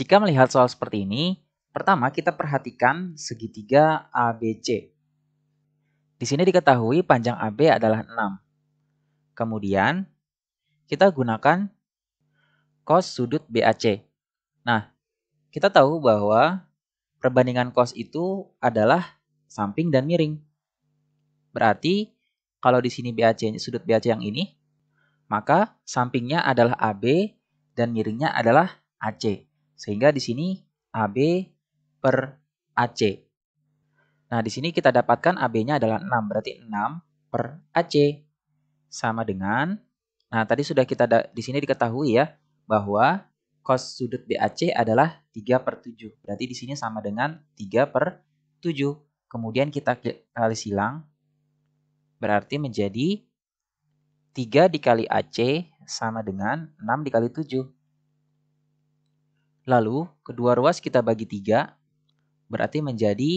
Jika melihat soal seperti ini, pertama kita perhatikan segitiga ABC. Di sini diketahui panjang AB adalah 6. Kemudian, kita gunakan cos sudut BAC. Nah, kita tahu bahwa perbandingan cos itu adalah samping dan miring. Berarti, kalau di sini BAC, sudut BAC yang ini, maka sampingnya adalah AB dan miringnya adalah AC. Sehingga di sini AB per AC. Nah, di sini kita dapatkan AB-nya adalah 6, berarti 6 per AC sama dengan Nah, tadi sudah kita di sini diketahui ya bahwa cos sudut BAC adalah 3 per 7. Berarti di sini sama dengan 3 per 7. Kemudian kita kali silang, berarti menjadi 3 dikali AC sama dengan 6 dikali 7. Lalu, kedua ruas kita bagi 3, berarti menjadi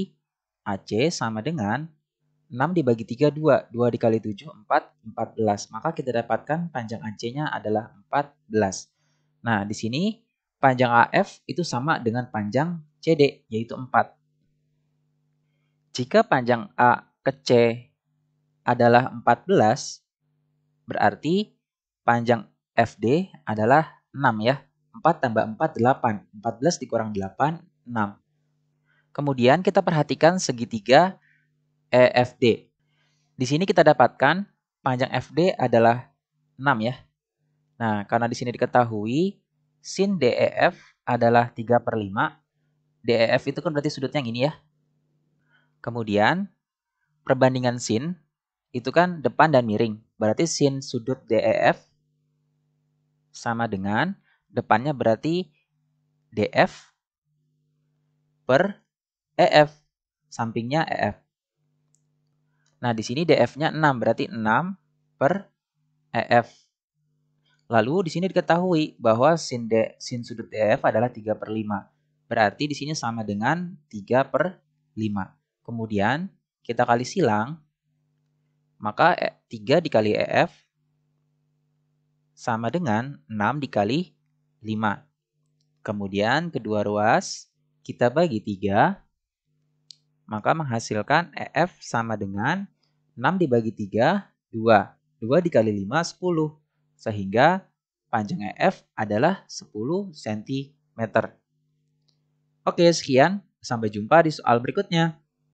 AC sama dengan 6 dibagi 3, 2. 2 dikali 7, 4, 14. Maka kita dapatkan panjang AC-nya adalah 14. Nah, di sini panjang AF itu sama dengan panjang CD, yaitu 4. Jika panjang A ke C adalah 14, berarti panjang FD adalah 6 ya. 4 tambah 4, 8. 14 dikurang 8, 6. Kemudian kita perhatikan segitiga EFD. Eh, di sini kita dapatkan panjang FD adalah 6 ya. Nah, karena di sini diketahui sin DEF adalah 3 per 5. DEF itu kan berarti sudutnya yang ini ya. Kemudian, perbandingan sin itu kan depan dan miring. Berarti sin sudut DEF sama dengan depannya berarti DF per EF, sampingnya EF. Nah, di sini DF-nya 6, berarti 6 per EF. Lalu di sini diketahui bahwa sin, D, sin sudut DF e adalah 3 per 5. Berarti di sini sama dengan 3 per 5. Kemudian kita kali silang, maka 3 e, dikali EF sama dengan 6 dikali 5. Kemudian kedua ruas kita bagi 3, maka menghasilkan EF sama dengan 6 dibagi 3, 2. 2 dikali 5, 10. Sehingga panjang EF adalah 10 cm. Oke, sekian. Sampai jumpa di soal berikutnya.